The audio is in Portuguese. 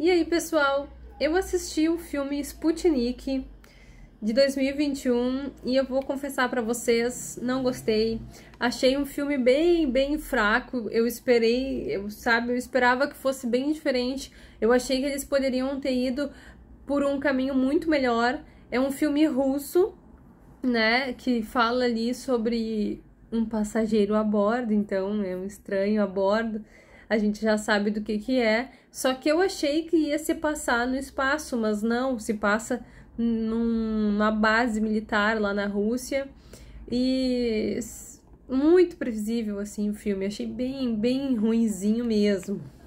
E aí, pessoal? Eu assisti o filme Sputnik de 2021 e eu vou confessar para vocês, não gostei. Achei um filme bem, bem fraco. Eu esperei, eu, sabe, eu esperava que fosse bem diferente. Eu achei que eles poderiam ter ido por um caminho muito melhor. É um filme russo, né, que fala ali sobre um passageiro a bordo, então é um estranho a bordo a gente já sabe do que que é. Só que eu achei que ia se passar no espaço, mas não, se passa numa base militar lá na Rússia. E muito previsível assim o filme, achei bem bem ruinzinho mesmo.